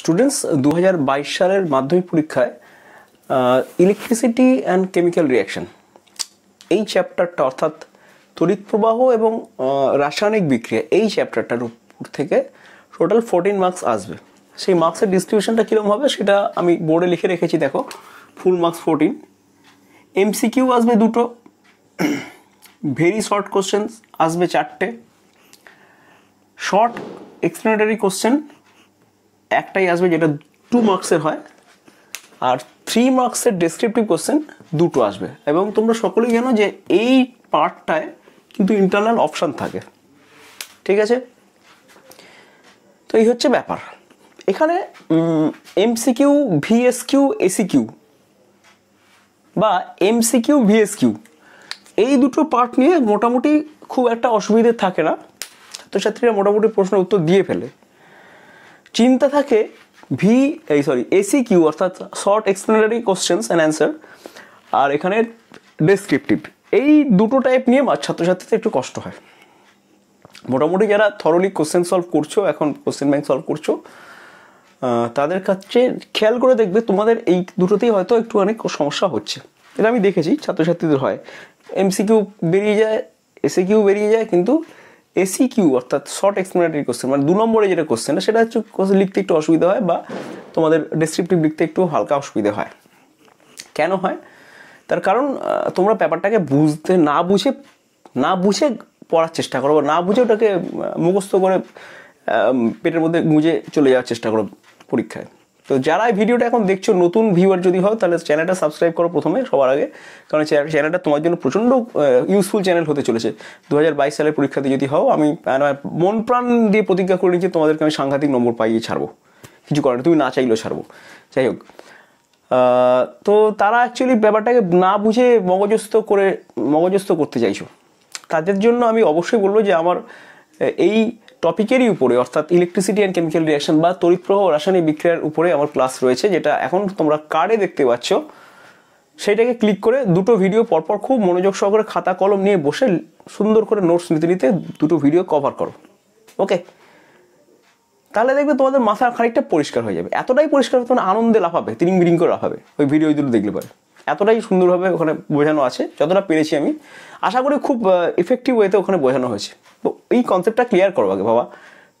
students uh, দু সালের মাধ্যমিক পরীক্ষায় ইলেকট্রিসিটি অ্যান্ড কেমিক্যাল রিয়াকশন এই চ্যাপ্টারটা অর্থাৎ তড়িৎ প্রবাহ এবং uh, রাসায়নিক বিক্রিয়া এই চ্যাপ্টারটার উপর থেকে টোটাল ফোরটিন মার্কস আসবে সেই মার্কসের ডিস্ট্রিবিউশনটা কীরকম হবে সেটা আমি বোর্ডে লিখে রেখেছি দেখো ফুল মার্কস ফোরটিন এমসিকিউ আসবে দুটো ভেরি শর্ট কোশ্চেন আসবে চারটে শর্ট এক্সপ্লেনেটারি কোশ্চেন একটাই আসবে যেটা টু মার্কসের হয় আর থ্রি মার্কসের ডেসক্রিপটিভ কোশ্চেন দুটো আসবে এবং তোমরা সকলেই জানো যে এই পার্টটায় কিন্তু ইন্টারনাল অপশান থাকে ঠিক আছে তো এই হচ্ছে ব্যাপার এখানে এমসিকিউ এসি এসিকিউ বা এমসিকিউ কিউ এই দুটো পার্ট নিয়ে মোটামুটি খুব একটা অসুবিধে থাকে না তো সাথে মোটামুটি প্রশ্নের উত্তর দিয়ে ফেলে চিন্তা থাকে ভি এই সরি এসি কিউ অর্থাৎ short explanatory questions and answer আর এখানে ডেসক্রিপটিভ এই দুটো টাইপ নিয়ে ছাত্রছাত্রীদের একটু কষ্ট হয় মোটামুটি যারা থরলি কোশ্চেন সলভ করছো এখন কোশ্চেন ব্যাংক সলভ করছো তাদের কাছে খেয়াল করে দেখবে তোমাদের এই দুটোতেই হয়তো একটু অনেক সমস্যা হচ্ছে এটা আমি দেখেছি ছাত্রছাত্রীদের হয় এমসিকিউ বেরিয়ে যায় এসে কিউ বেরিয়ে যায় কিন্তু এসি কিউ e অর্থাৎ শর্ট এক্সপ্লেনেটারি কোশ্চেন মানে দু নম্বরে যেটা কোশ্চেন সেটা হচ্ছে লিখতে একটু অসুবিধা হয় বা তোমাদের ডিসক্রিপটিভ লিখতে একটু হালকা অসুবিধা হয় কেন হয় তার কারণ তোমরা ব্যাপারটাকে বুঝতে না বুঝে না বুঝে পড়ার চেষ্টা করো বা না বুঝে ওটাকে মুখস্থ করে পেটের মধ্যে গুঁজে চলে যাওয়ার চেষ্টা করো পরীক্ষায় তো যারা এই ভিডিওটা এখন দেখছো নতুন ভিউয়ার যদি হও তাহলে চ্যানেলটা সাবস্ক্রাইব করো প্রথমে সবার আগে কারণ চ্যানেলটা তোমার জন্য প্রচণ্ড ইউজফুল চ্যানেল হতে চলেছে দু হাজার সালের পরীক্ষাতে যদি হও আমি মানে, মন প্রাণ দিয়ে প্রতিজ্ঞা করে নিচ্ছি তোমাদেরকে আমি সাংঘাতিক নম্বর পাইয়ে ছাড়বো কিছু করার তুমি না চাইলেও ছাড়বো যাই হোক তো তারা অ্যাকচুয়ালি ব্যাপারটাকে না বুঝে মগজস্থ করে মগজস্থ করতে চাইছো তাদের জন্য আমি অবশ্যই বলবো যে আমার এই টপিকেরই উপরে অর্থাৎ ইলেকট্রিসিটি অ্যান্ড কেমিক্যাল রিয়াকশন বা তড়িৎপ্রবাহ রাসায়নিক বিক্রিয়ার উপরে আমার ক্লাস রয়েছে যেটা এখন তোমরা কার্ডে দেখতে পাচ্ছ সেইটাকে ক্লিক করে দুটো ভিডিও পরপর খুব মনোযোগ সহকারে খাতা কলম নিয়ে বসে সুন্দর করে নোটস নিতে নিতে দুটো ভিডিও কভার করো ওকে তাহলে দেখবে তোমাদের মাথা খানিকটা পরিষ্কার হয়ে যাবে এতটাই পরিষ্কার হবে তোমার আনন্দে লাফাবে তিরিং বিরিং করে লাফাবে ওই ভিডিও দুটো দেখলে পারে এতটাই সুন্দরভাবে ওখানে বোঝানো আছে যতটা পেরেছি আমি আশা করি খুব ইফেক্টিভ ওয়েতে ওখানে বোঝানো হয়েছে তো এই কনসেপ্টটা ক্লিয়ার করো আগে বাবা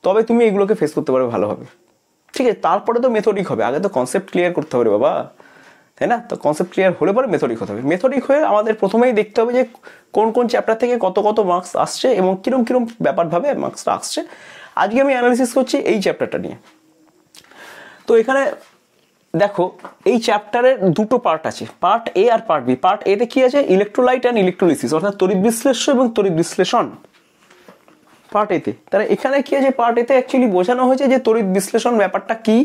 তবে তুমি এগুলোকে ফেস করতে পারবে ভালোভাবে ঠিক আছে তারপরে তো মেথডিক হবে আগে তো কনসেপ্ট ক্লিয়ার করতে হবে বাবা তাই না তো কনসেপ্ট ক্লিয়ার হলে পরে মেথডিক হতে হবে মেথডিক হয়ে আমাদের প্রথমেই দেখতে হবে যে কোন কোন চ্যাপ্টার থেকে কত কত মার্কস আসছে এবং কীরম কীরম ব্যাপারভাবে মার্কসটা আসছে আজকে আমি অ্যানালিসিস করছি এই চ্যাপ্টারটা নিয়ে তো এখানে দেখো এই চ্যাপ্টারের দুটো পার্ট আছে পার্ট এ আর পার্ট বি পার্ট এতে কি আছে ইলেকট্রোলাইট অ্যান্ড ইলেকট্রোলিসিস অর্থাৎ তড়িৎ বিশ্লেষ্য এবং তড়িৎ বিশ্লেষণ পার্ট এতে তাহলে এখানে কি আছে পার্ট এতে অ্যাকচুয়ালি বোঝানো হয়েছে যে তড়িৎ বিশ্লেষণ ব্যাপারটা কি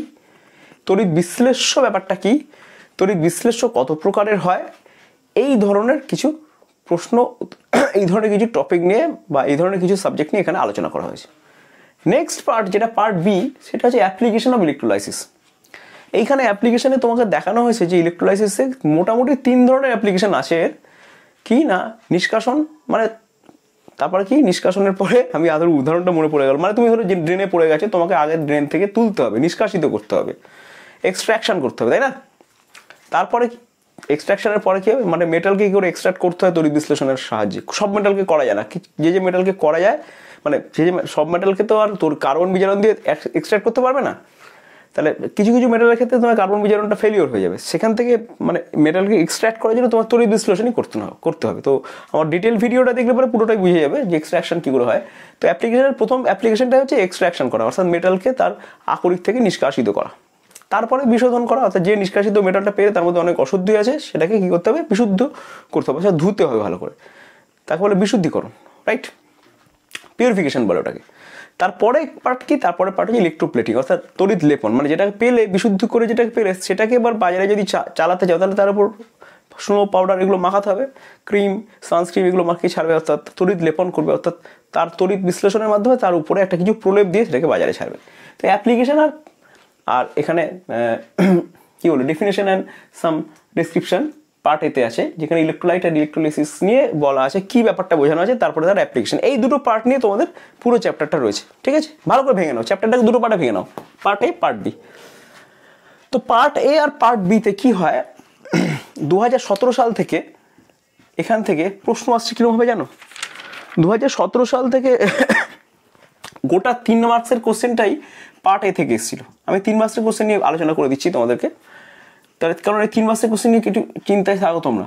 তড়িৎ বিশ্লেষ্য ব্যাপারটা কি তড়িৎ বিশ্লেষ্য কত প্রকারের হয় এই ধরনের কিছু প্রশ্ন এই ধরনের কিছু টপিক নিয়ে বা এই ধরনের কিছু সাবজেক্ট নিয়ে এখানে আলোচনা করা হয়েছে নেক্সট পার্ট যেটা পার্ট বি সেটা হচ্ছে অ্যাপ্লিকেশন অফ ইলেকট্রোলাইসিস এইখানে অ্যাপ্লিকেশানে তোমাকে দেখানো হয়েছে যে ইলেকট্রোলাইসিসে মোটামুটি তিন ধরনের অ্যাপ্লিকেশান আছে কি না নিষ্কাশন মানে তারপর কি নিষ্কাশনের পরে আমি আদর উদাহরণটা মনে পড়ে গেল মানে তুমি ধরো যে ড্রেনে পড়ে গেছে তোমাকে আগের ড্রেন থেকে তুলতে হবে নিষ্কাশিত করতে হবে এক্সট্র্যাকশন করতে হবে তাই না তারপরে এক্সট্রাকশনের পরে কি হবে মানে মেটালকে কী করে এক্সট্রাক্ট করতে হয় তড়িৎ বিশ্লেষণের সাহায্যে সব মেটালকে করা যায় না যে যে মেটালকে করা যায় মানে যে যে সব মেটালকে তো আর তোর কার্বন বিজারণ দিয়ে এক্সট্রাক্ট করতে পারবে না তাহলে কিছু কিছু মেটালের ক্ষেত্রে তোমার কার্বন বিজারণটা ফেলিওর হয়ে যাবে সেখান থেকে মানে মেটালকে এক্সট্র্যাক্ট করার জন্য তোমার তরি বিশ্লেষণই করতে হবে করতে হবে তো আমার ডিটেল ভিডিওটা দেখলে পরে পুরোটাই বুঝে যাবে যে এক্সট্র্যাকশন কী করে হয় তো অ্যাপ্লিকেশনের প্রথম অ্যাপ্লিকেশনটা হচ্ছে এক্সট্র্যাকশন করা অর্থাৎ মেটালকে তার আকরিক থেকে নিষ্কাশিত করা তারপরে বিশোধন করা অর্থাৎ যে নিষ্কাশিত মেটালটা পেয়ে তার মধ্যে অনেক অশুদ্ধি আছে সেটাকে কী করতে হবে বিশুদ্ধ করতে হবে সেটা ধুতে হবে ভালো করে তাকে বলে বিশুদ্ধিকরণ রাইট পিউরিফিকেশন বলে ওটাকে তারপরে পার্ট কি তারপরে পার্ট হচ্ছে ইলেকট্রোপ্লেটিং অর্থাৎ তড়িৎ লেপন মানে যেটাকে পেলে বিশুদ্ধ করে যেটাকে পেলে সেটাকে এবার বাজারে যদি চালাতে যাও তাহলে তার উপর স্নো পাউডার এগুলো মাখাতে হবে ক্রিম সানস্ক্রিম এগুলো মাখিয়ে ছাড়বে অর্থাৎ তড়িৎ লেপন করবে অর্থাৎ তার তড়িৎ বিশ্লেষণের মাধ্যমে তার উপরে একটা কিছু প্রলেপ দিয়ে সেটাকে বাজারে ছাড়বে তো অ্যাপ্লিকেশান আর আর এখানে কী বলবো definition and some description part এতে আছে যেখানে ইলেকট্রোলাইট আর ইলেকট্রোলিসিস নিয়ে বলা আছে কি ব্যাপারটা বোঝানো আছে তারপরে তার অ্যাপ্লিকেশন এই দুটো পার্ট নিয়ে তোমাদের পুরো চ্যাপ্টারটা রয়েছে ঠিক আছে ভালো করে ভেঙে নাও চ্যাপ্টারটাকে দুটো পার্টে ভেঙে নাও পার্ট এ পার্ট বি তো পার্ট এ আর পার্ট বিতে কি হয় দু সাল থেকে এখান থেকে প্রশ্ন আসছে কীরকমভাবে জানো দু সাল থেকে গোটা তিন মার্কসের কোশ্চেনটাই পার্ট এ থেকে এসেছিল আমি তিন মার্কসের কোশ্চেন নিয়ে আলোচনা করে দিচ্ছি তোমাদেরকে তাহলে কারণ এই তিন মাসের কোশ্চেন একটু চিন্তায় থাকো তোমরা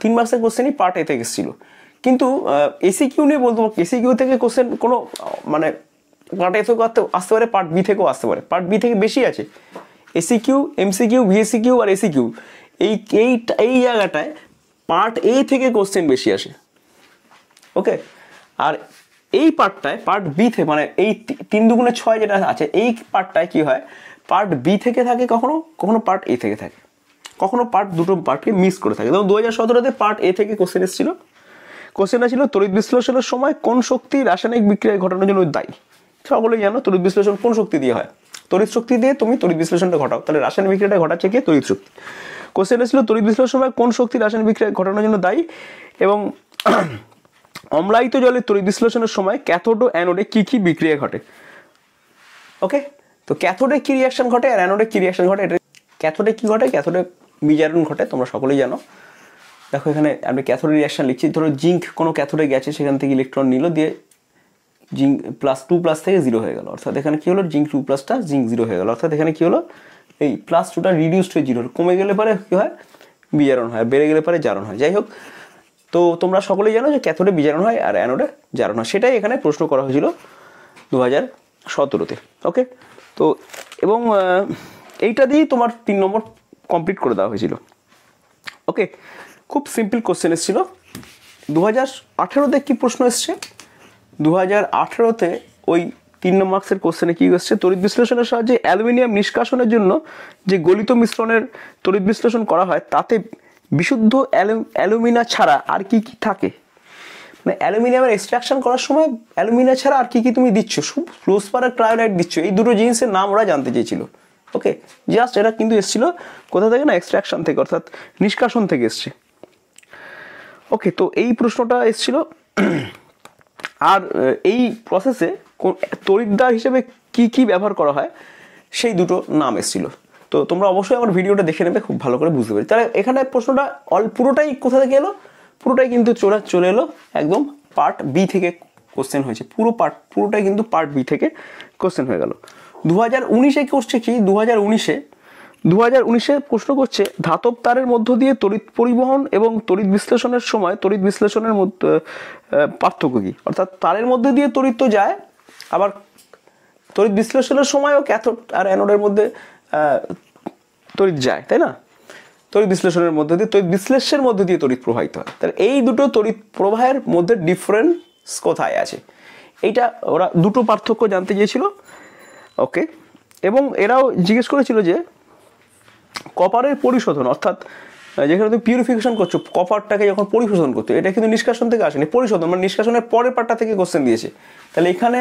তিন মাসের কোশ্চেনই পার্ট এ থেকে এসেছিলো কিন্তু এসি কিউ নিয়ে বলতে পারবো এসি কিউ থেকে কোশ্চেন কোনো মানে পার্ট এ থেকেও আসতে আসতে পারে পার্ট বি থেকেও আসতে পারে পার্ট বি থেকে বেশি আছে SA Q MC Q VSA Q আর এসি কিউ এই এই এই জায়গাটায় পার্ট এ থেকে কোশ্চেন বেশি আসে ওকে আর এই পার্টটায় পার্ট বি থেকে মানে এই তিন দুগুণে ছয় যেটা আছে এই পার্টটায় কী হয় পার্ট বি থেকে থাকে কখনো কখনো পার্ট এ থেকে থাকে কখনো পার্ট দুটো পার্টকে মিস করে থাকে যেমন দু হাজার সতেরোতে পার্ট এ থেকে কোশ্চেন এসেছিল কোশ্চেনটা ছিল তড়িৎ বিশ্লেষণের সময় কোন শক্তি রাসায়নিক বিক্রিয়া ঘটানোর জন্য দায়ী সকলে জানো তড়িৎ বিশ্লেষণ কোন শক্তি দিয়ে হয় তড়িৎ শক্তি দিয়ে তুমি তড়িৎ বিশ্লেষণটা ঘটাও তাহলে রাসায়নিক বিক্রিয়াটা ঘটাচ্ছে কে তড়িৎ শক্তি কোশ্চেন এসেছিল তড়িৎ বিশ্লেষণের সময় কোন শক্তি রাসায়নিক বিক্রিয়া ঘটানোর জন্য দায়ী এবং অম্লায়িত জলের তড়িৎ বিশ্লেষণের সময় ক্যাথোড ও অ্যানোডে কী কী বিক্রিয়া ঘটে ওকে তো ক্যাথোডে কী রিয়াকশন ঘটে আর অ্যানোডে কী রিয়াকশন ঘটে এটা ক্যাথোডে কী ঘটে ক্যাথোডে বিজারণ ঘটে তোমরা সকলেই জানো দেখো এখানে আমি ক্যাথোডে রিয়াকশন লিখছি ধরো জিঙ্ক কোনো ক্যাথোডে গেছে সেখান থেকে ইলেকট্রন নিল দিয়ে জিঙ্ক প্লাস টু প্লাস থেকে জিরো হয়ে গেল অর্থাৎ এখানে কী হলো জিঙ্ক টু প্লাসটা জিঙ্ক জিরো হয়ে গেল অর্থাৎ এখানে কী হলো এই প্লাস টুটা রিডিউসড হয়ে জিরো কমে গেলে পরে কী হয় বিজারণ হয় বেড়ে গেলে পরে জারণ হয় যাই হোক তো তোমরা সকলেই জানো যে ক্যাথোডে বিজারণ হয় আর অ্যানোডে জারণ হয় সেটাই এখানে প্রশ্ন করা হয়েছিল দু হাজার সতেরোতে ওকে তো এবং এইটা দিয়েই তোমার তিন নম্বর কমপ্লিট করে দেওয়া হয়েছিল ওকে খুব সিম্পল কোশ্চেন এসেছিল দু হাজার আঠেরোতে কী প্রশ্ন এসছে দু হাজার আঠেরোতে ওই তিন নম্বর মার্ক্সের কোশ্চেনে কী এসছে তড়িৎ বিশ্লেষণের সাহায্যে অ্যালুমিনিয়াম নিষ্কাশনের জন্য যে গলিত মিশ্রণের তড়িৎ বিশ্লেষণ করা হয় তাতে বিশুদ্ধ অ্যালুমিনা ছাড়া আর কি কি থাকে মানে অ্যালুমিনিয়ামের এক্সট্রাকশন করার সময় অ্যালুমিনিয়াম ছাড়া আর কী কী তুমি দিচ্ছ সব ফ্লোসপার আর ট্রায়োলাইট দিচ্ছ এই দুটো জিনিসের নাম ওরা জানতে চেয়েছিল ওকে জাস্ট এটা কিন্তু এসেছিলো কোথা থেকে না এক্সট্রাকশন থেকে অর্থাৎ নিষ্কাশন থেকে এসছে ওকে তো এই প্রশ্নটা এসছিল আর এই প্রসেসে তরিদ্দার হিসেবে কি কি ব্যবহার করা হয় সেই দুটো নাম এসছিল তো তোমরা অবশ্যই আমার ভিডিওটা দেখে নেবে খুব ভালো করে বুঝতে পারি তাহলে এখানে প্রশ্নটা অল পুরোটাই কোথা থেকে এলো পুরোটাই কিন্তু চোরা চলে এলো একদম পার্ট বি থেকে কোশ্চেন হয়েছে পুরো পার্ট পুরোটাই কিন্তু পার্ট বি থেকে কোশ্চেন হয়ে গেল দু হাজার উনিশে করছে কি দু হাজার উনিশে দু হাজার উনিশে প্রশ্ন করছে ধাতব তারের মধ্য দিয়ে তড়িৎ পরিবহন এবং তড়িৎ বিশ্লেষণের সময় তড়িৎ বিশ্লেষণের মধ্যে পার্থক্য কী অর্থাৎ তারের মধ্যে দিয়ে তড়িৎ তো যায় আবার তড়িৎ বিশ্লেষণের সময়ও ক্যাথোড আর অ্যানোডের মধ্যে তড়িৎ যায় তাই না তড়িৎ বিশ্লেষণের মধ্যে দিয়ে তড়িৎ বিশ্লেষের মধ্যে দিয়ে তড়িৎ প্রবাহিত হয় তাহলে এই দুটো তড়িৎ প্রবাহের মধ্যে ডিফারেন্স কোথায় আছে এইটা ওরা দুটো পার্থক্য জানতে চেয়েছিল ওকে এবং এরাও জিজ্ঞেস করেছিল যে কপারের পরিশোধন অর্থাৎ যেখানে তুমি পিউরিফিকেশন করছো কপারটাকে যখন পরিশোধন করছো এটা কিন্তু নিষ্কাশন থেকে আসেনি পরিশোধন মানে নিষ্কাশনের পরের পার্টটা থেকে কোশ্চেন দিয়েছে তাহলে এখানে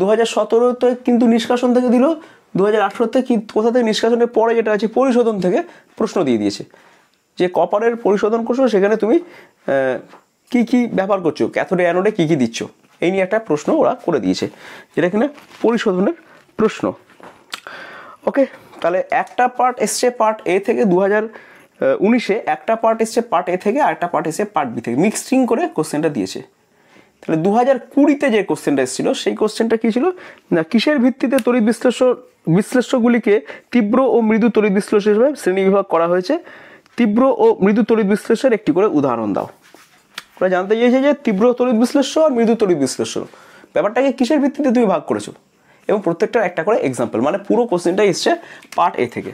দু হাজার সতেরোতে কিন্তু নিষ্কাশন থেকে দিল দু হাজার আঠেরোতে কি কোথা থেকে নিষ্কাশনের পরে যেটা আছে পরিশোধন থেকে প্রশ্ন দিয়ে দিয়েছে যে কপারের পরিশোধন করছো সেখানে তুমি কি কি ব্যবহার করছো ক্যাথোডে অ্যানোডে কী কী দিচ্ছ এই নিয়ে একটা প্রশ্ন ওরা করে দিয়েছে যেটা কিনা পরিশোধনের প্রশ্ন ওকে তাহলে একটা পার্ট এসছে পার্ট এ থেকে দু হাজার উনিশে একটা পার্ট এসছে পার্ট এ থেকে আর একটা পার্ট এসছে পার্ট বি থেকে মিক্সিং করে কোশ্চেনটা দিয়েছে তাহলে দু হাজার কুড়িতে যে কোশ্চেনটা এসেছিল সেই কোশ্চেনটা কী ছিল না কিসের ভিত্তিতে তড়িৎ বিশ্লেষণ বিশ্লেষ্যগুলিকে তীব্র ও মৃদু তড়িৎ বিশ্লেষ হিসেবে শ্রেণীবিভাগ করা হয়েছে তীব্র ও মৃদু তড়িৎ বিশ্লেষের একটি করে উদাহরণ দাও ওরা জানতে চেয়েছে যে তীব্র তড়িৎ বিশ্লেষ্য আর মৃদু তড়িৎ বিশ্লেষ ব্যাপারটাকে কিসের ভিত্তিতে তুমি ভাগ করেছো এবং প্রত্যেকটার একটা করে এক্সাম্পল মানে পুরো কোশ্চেনটা এসছে পার্ট এ থেকে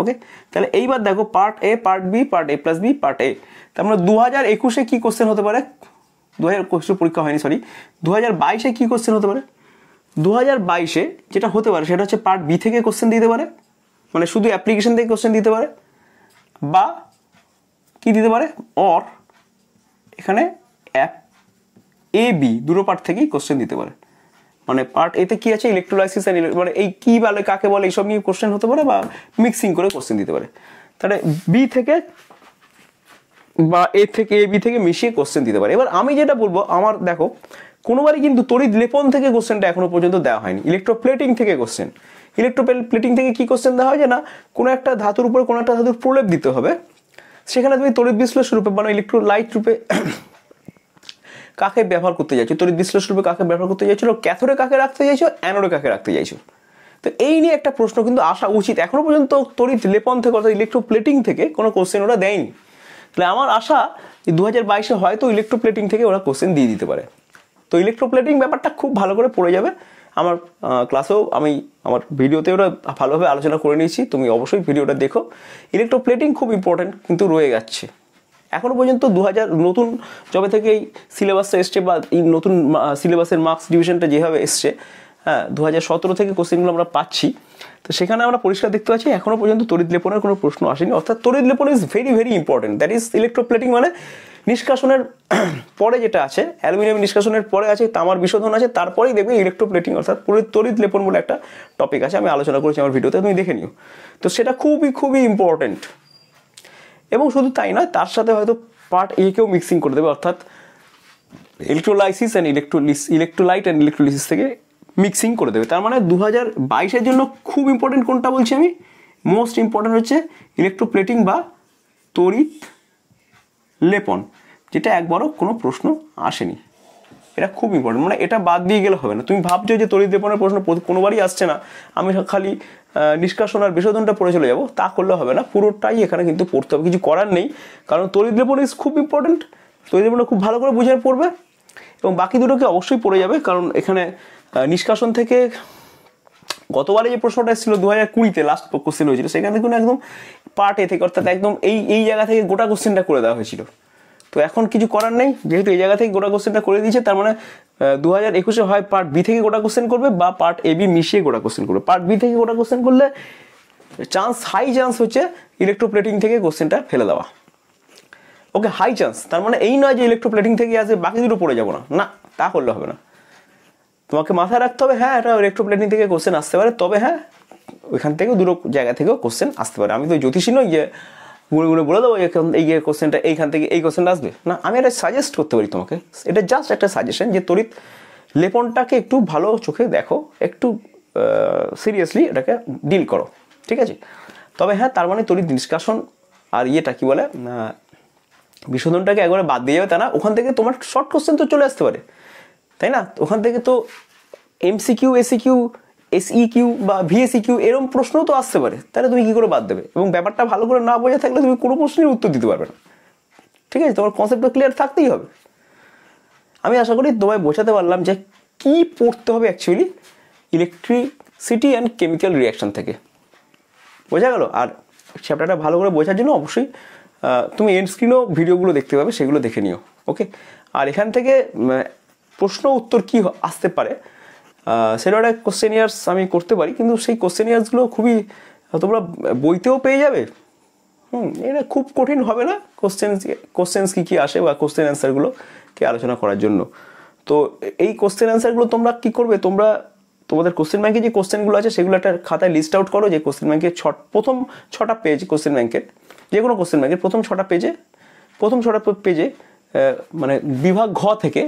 ওকে তাহলে এইবার দেখো part A part B part A plus B part A তার মানে দু হাজার একুশে কী কোশ্চেন হতে পারে দু হাজার কোশ্চেন পরীক্ষা হয়নি সরি দু হাজার বাইশে কী কোশ্চেন হতে পারে দু হাজার বাইশে যেটা হতে পারে সেটা হচ্ছে পার্ট বি থেকে কোশ্চেন দিতে পারে মানে শুধু অ্যাপ্লিকেশান থেকে কোশ্চেন দিতে পারে বা কি দিতে পারে অর এখানে অ্যাপ এ বি দুটো পার্ট থেকেই কোশ্চেন দিতে পারে মানে পার্ট এতে কী আছে ইলেকট্রোলাইসিস অ্যান্ড মানে এই কী বলে কাকে বলে এইসব নিয়ে কোশ্চেন হতে পারে বা মিক্সিং করে কোশ্চেন দিতে পারে তাহলে বি থেকে বা এ থেকে এ বি থেকে মিশিয়ে কোশ্চেন দিতে পারে এবার আমি যেটা বলবো আমার দেখো কোনোবারই কিন্তু তড়িৎ লেপন থেকে কোশ্চেনটা এখনো পর্যন্ত দেওয়া হয়নি ইলেকট্রোপ্লেটিং থেকে কোশ্চেন ইলেকট্রোপেল প্লেটিং থেকে কি কোশ্চেন দেওয়া হয় যে না কোনো একটা ধাতুর উপরে কোনো একটা ধাতুর প্রলেপ দিতে হবে সেখানে তুমি তড়িৎ বিশ্লেষ রূপে মানে ইলেকট্রোলাইট রূপে কাকে ব্যবহার করতে যাচ্ছ তড়িৎ বিশ্লেষ রূপে কাকে ব্যবহার করতে চাইছো ক্যাথোরে কাকে রাখতে চাইছো অ্যানোরে কাকে রাখতে চাইছো তো এই নিয়ে একটা প্রশ্ন কিন্তু আসা উচিত এখনো পর্যন্ত তড়িৎ লেপন থেকে অর্থাৎ ইলেকট্রোপ্লেটিং থেকে কোনো কোশ্চেন ওরা দেয়নি তাহলে আমার আশা যে দু হাজার বাইশে হয়তো ইলেকট্রোপ্লেটিং থেকে ওরা কোশ্চেন দিয়ে দিতে পারে তো ইলেকট্রোপ্লেটিং ব্যাপারটা খুব ভালো করে পড়ে যাবে আমার ক্লাসেও আমি আমার ভিডিওতে ওরা ভালোভাবে আলোচনা করে নিয়েছি তুমি অবশ্যই ভিডিওটা দেখো ইলেকট্রোপ্লেটিং খুব ইম্পর্ট্যান্ট কিন্তু রয়ে যাচ্ছে এখনও পর্যন্ত দু হাজার নতুন যবে থেকে এই সিলেবাসটা এসছে বা এই নতুন সিলেবাসের মার্কস ডিভিশনটা যেভাবে এসছে হ্যাঁ দু থেকে কোশ্চেনগুলো আমরা পাচ্ছি তো সেখানে আমরা পরিষ্কার দেখতে পাচ্ছি এখনও পর্যন্ত তড়িৎ লেপনের কোনো প্রশ্ন আসেনি অর্থাৎ তড়িৎ লেপন is very very important that is electroplating মানে নিষ্কাশনের পরে যেটা আছে অ্যালুমিনিয়াম নিষ্কাশনের পরে আছে তামার বিশোধন আছে তারপরেই দেখবে ইলেকট্রোপ্লেটিং অর্থাৎ তড়িৎ লেপন বলে একটা টপিক আছে আমি আলোচনা করেছি আমার ভিডিওতে তুমি দেখে নিও তো সেটা খুবই খুবই ইম্পর্টেন্ট এবং শুধু তাই নয় তার সাথে হয়তো পার্ট একেও মিক্সিং করে দেবে অর্থাৎ electrolysis and electrolysis electrolyte and electrolysis থেকে মিক্সিং করে দেবে তার মানে দু হাজার বাইশের জন্য খুব ইম্পর্টেন্ট কোনটা বলছি আমি মোস্ট ইম্পর্টেন্ট হচ্ছে ইলেকট্রোপ্লেটিং বা তড়িৎ লেপন যেটা একবারও কোনো প্রশ্ন আসেনি এটা খুব ইম্পর্টেন্ট মানে এটা বাদ দিয়ে গেলে হবে না তুমি ভাবছো যে তড়িৎ লেপনের প্রশ্ন কোনোবারই আসছে না আমি খালি নিষ্কাশন আর বিশোধনটা পড়ে চলে যাবো তা করলে হবে না পুরোটাই এখানে কিন্তু পড়তে হবে কিছু করার নেই কারণ তড়িৎ লেপন ইজ খুব ইম্পর্টেন্ট তড়িৎ লেপনটা খুব ভালো করে বুঝে পড়বে এবং বাকি দুটোকে অবশ্যই পড়ে যাবে কারণ এখানে নিষ্কাশন থেকে গতবারে যে প্রশ্নটা এসেছিল দু হাজার কুড়িতে লাস্ট কোশ্চেন হয়েছিল সেখান থেকে একদম পার্ট এ থেকে অর্থাৎ একদম এই এই জায়গা থেকে গোটা কোশ্চেনটা করে দেওয়া হয়েছিল তো এখন কিছু করার নেই যেহেতু এই জায়গা থেকে গোটা কোশ্চেনটা করে দিয়েছে তার মানে দু হাজার একুশে হয় পার্ট বি থেকে গোটা কোশ্চেন করবে বা পার্ট এ বি মিশিয়ে গোটা কোশ্চেন করবে পার্ট বি থেকে গোটা কোশ্চেন করলে চান্স হাই চান্স হচ্ছে ইলেকট্রোপ্লেটিং থেকে কোশ্চেনটা ফেলে দেওয়া ওকে হাই চান্স তার মানে এই নয় যে ইলেকট্রোপ্লেটিং থেকে আসে বাকি দুটো পড়ে যাবো না না তা করলে হবে না তোমাকে মাথায় রাখতে হবে হ্যাঁ এটা প্ল্যানিং থেকে কোশ্চেন আসতে পারে তবে হ্যাঁ ওইখান থেকে দুটো জায়গা থেকেও কোশ্চেন আসতে পারে আমি তো জ্যোতিষী নই যে ঘুরে ঘুরে বলে দেবো এই যে কোশ্চেনটা এইখান থেকে এই কোশ্চেনটা আসবে না আমি এটা সাজেস্ট করতে পারি তোমাকে এটা জাস্ট একটা সাজেশন যে তরিত লেপনটাকে একটু ভালো চোখে দেখো একটু সিরিয়াসলি এটাকে ডিল করো ঠিক আছে তবে হ্যাঁ তার মানে তরিত নিষ্কাশন আর ইয়েটা কী বলে বিশোধনটাকে একবারে বাদ দিয়ে যাবে তা না ওখান থেকে তোমার শর্ট কোশ্চেন তো চলে আসতে পারে তাই না ওখান থেকে তো MC Q SA Q SA Q বা ভিএসি কিউ এরম প্রশ্নও তো আসতে পারে তাহলে তুমি কী করে বাদ দেবে এবং ব্যাপারটা ভালো করে না বোঝা থাকলে তুমি কোনো প্রশ্নের উত্তর দিতে পারবে না ঠিক আছে তোমার কনসেপ্টটা ক্লিয়ার থাকতেই হবে আমি আশা করি তোমায় বোঝাতে পারলাম যে কি পড়তে হবে actually electricity and chemical reaction থেকে বোঝা গেল আর চ্যাপ্টারটা ভালো করে বোঝার জন্য অবশ্যই তুমি এন্ড স্ক্রিনও ভিডিওগুলো দেখতে পাবে সেগুলো দেখে নিও ওকে আর এখান থেকে প্রশ্ন উত্তর কি আসতে পারে সেটা একটা কোশ্চেন ইয়ার্স আমি করতে পারি কিন্তু সেই কোশ্চেন ইয়ার্সগুলো খুবই তোমরা বইতেও পেয়ে যাবে হুম এটা খুব কঠিন হবে না কোশ্চেন কোশ্চেন্স কী কী আসে বা কোশ্চেন অ্যান্সারগুলো কে আলোচনা করার জন্য তো এই কোশ্চেন অ্যান্সারগুলো তোমরা কী করবে তোমরা তোমাদের কোশ্চেন ব্যাংকে যে কোশ্চেনগুলো আছে সেগুলো একটা খাতায় লিস্ট আউট করো যে কোশ্চেন ব্যাংকের ছট প্রথম ছটা পেজ কোশ্চেন ব্যাংকের যে কোনো কোশ্চেন ব্যাংকের প্রথম ছটা পেজে প্রথম ছটা পেজে মানে বিভাগ ঘ থেকে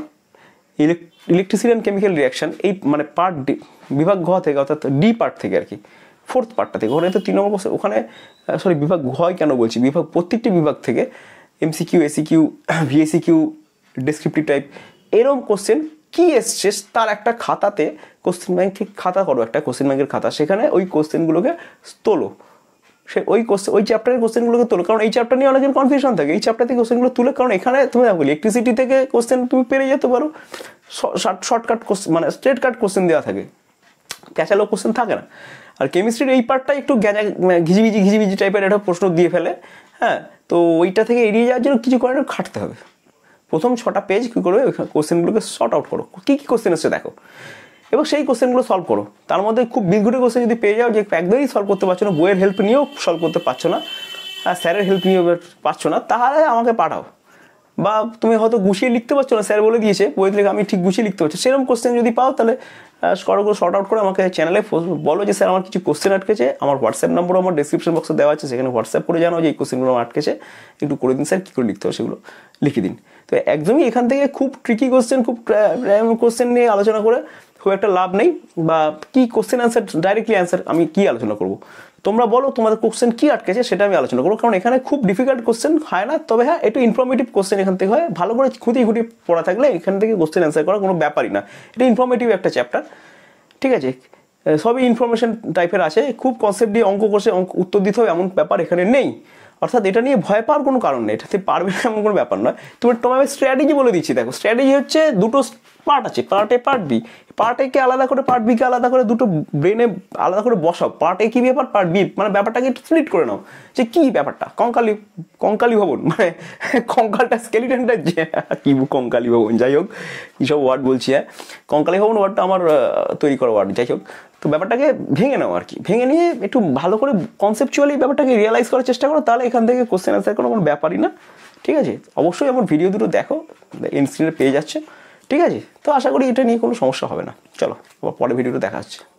ইলেকট্রিসিটি অ্যান্ড কেমিক্যাল রিয়াকশান এই মানে পার্ট ডি বিভাগ ঘ থেকে অর্থাৎ ডি পার্ট থেকে আর কি ফোর্থ পার্টটা থেকে ওখানে তো তিন নম্বর কোশ্চেন ওখানে সরি বিভাগ ঘয় কেন বলছি বিভাগ প্রত্যেকটি বিভাগ থেকে MC Q SA Q VSA Q type এরম কোশ্চেন কি এসছে তার একটা খাতাতে কোশ্চেন ব্যাংক খাতা করো একটা কোশ্চেন ব্যাংকের খাতা সেখানে ওই কোশ্চেনগুলোকে তোলো সে ওই কোশ্চেন ওই চ্যাপ্টারের কোশ্চেনগুলোকে তোলো কারণ এই চ্যাপ্টার নিয়ে অনেকের কনফিউশন থাকে এই চ্যাপ্টার থেকে কোশ্চেনগুলো তুলে কারণ এখানে তুমি দেখো ইলেকট্রিসিটি থেকে কোশ্চেন তুমি পেরে যেতে পারো শর্টকাট কোশ্চেন মানে স্ট্রেট কাট কোশ্চেন দেওয়া থাকে ক্যাচালো কোশ্চেন থাকে না আর কেমিস্ট্রির এই পার্টটা একটু গ্যাজা মানে ঘিজিবিজি ঘিজিবিজি টাইপের একটা প্রশ্ন দিয়ে ফেলে হ্যাঁ তো ওইটা থেকে এড়িয়ে যাওয়ার জন্য কিছু করে খাটতে হবে প্রথম ছটা পেজ কী করবে কোশ্চেনগুলোকে শর্ট আউট করো কী কী কোশ্চেন আছে দেখো এবং সেই কোশ্চেনগুলো সলভ করো তার মধ্যে খুব বিঘুটি কোশ্চেন যদি পেয়ে যাও যে একদমই সলভ করতে পারছো না বইয়ের হেল্প নিয়েও সলভ করতে পারছো না আর স্যারের হেল্প নিয়েও পারছো না তাহলে আমাকে পাঠাও বা তুমি হয়তো গুছিয়ে লিখতে পারছো না স্যার বলে দিয়েছে বই থেকে আমি ঠিক গুছিয়ে লিখতে পারছি সেরকম কোশ্চেন যদি পাও তাহলে করে শর্ট আউট করে আমাকে চ্যানেলে বলো যে স্যার আমার কিছু কোশ্চেন আটকেছে আমার হোয়াটসঅ্যাপ নম্বর আমার ডিসক্রিপশন বক্সে দেওয়া আছে সেখানে হোয়াটসঅ্যাপ করে জানো যে এই কোশ্চেনগুলো আমার আটকেছে একটু করে দিন স্যার কী করে লিখতে হবে সেগুলো লিখে দিন তো একদমই এখান থেকে খুব ট্রিকি কোশ্চেন খুব কোশ্চেন নিয়ে আলোচনা করে খুব একটা লাভ নেই বা কি কোশ্চেন অ্যান্সার ডাইরেক্টলি অ্যান্সার আমি কি আলোচনা করব তোমরা বলো তোমাদের কোশ্চেন কি আটকেছে সেটা আমি আলোচনা করবো কারণ এখানে খুব ডিফিকাল্ট কোশ্চেন হয় না তবে হ্যাঁ একটু ইনফর্মেটিভ কোশ্চেন এখান থেকে হয় ভালো করে খুঁটি খুঁটি পড়া থাকলে এখান থেকে কোশ্চেন অ্যান্সার করা কোনো ব্যাপারই না এটা ইনফর্মেটিভ একটা চ্যাপ্টার ঠিক আছে সবই ইনফরমেশন টাইপের আছে খুব কনসেপ্ট দিয়ে অঙ্ক করছে অঙ্ক উত্তর দিতে হবে এমন ব্যাপার এখানে নেই অর্থাৎ এটা নিয়ে ভয় পাওয়ার কোনো কারণ নেই এটাতে পারবে এমন কোনো ব্যাপার নয় তুমি তোমাকে স্ট্র্যাটেজি বলে দিচ্ছি দেখো স্ট্র্যাটেজি হচ্ছে দুটো পার্ট আছে part A part B part A কে আলাদা করে পার্ট বিকে আলাদা করে দুটো ব্রেনে আলাদা করে বসাও পার্ট এ কি ব্যাপার পার্ট বি মানে ব্যাপারটাকে একটু স্প্লিট করে নাও যে কী ব্যাপারটা কঙ্কালি কঙ্কালি ভবন মানে কঙ্কালটা স্কেলিটনটা যে কি কঙ্কালি ভবন যাই হোক এইসব ওয়ার্ড বলছি হ্যাঁ কঙ্কালি ভবন ওয়ার্ডটা আমার তৈরি করা ওয়ার্ড যাই হোক তো ব্যাপারটাকে ভেঙে নাও আর কি ভেঙে নিয়ে একটু ভালো করে কনসেপচুয়ালি ব্যাপারটাকে রিয়েলাইজ করার চেষ্টা করো তাহলে এখান থেকে কোশ্চেন আনসার কোনো কোনো ব্যাপারই না ঠিক আছে অবশ্যই আমার ভিডিও দুটো দেখো ইনস্ক্রিনে পেয়ে যাচ্ছে ঠিক আছে তো আশা করি এটা নিয়ে কোনো সমস্যা হবে না চলো আবার পরে ভিডিওটা দেখা হচ্ছে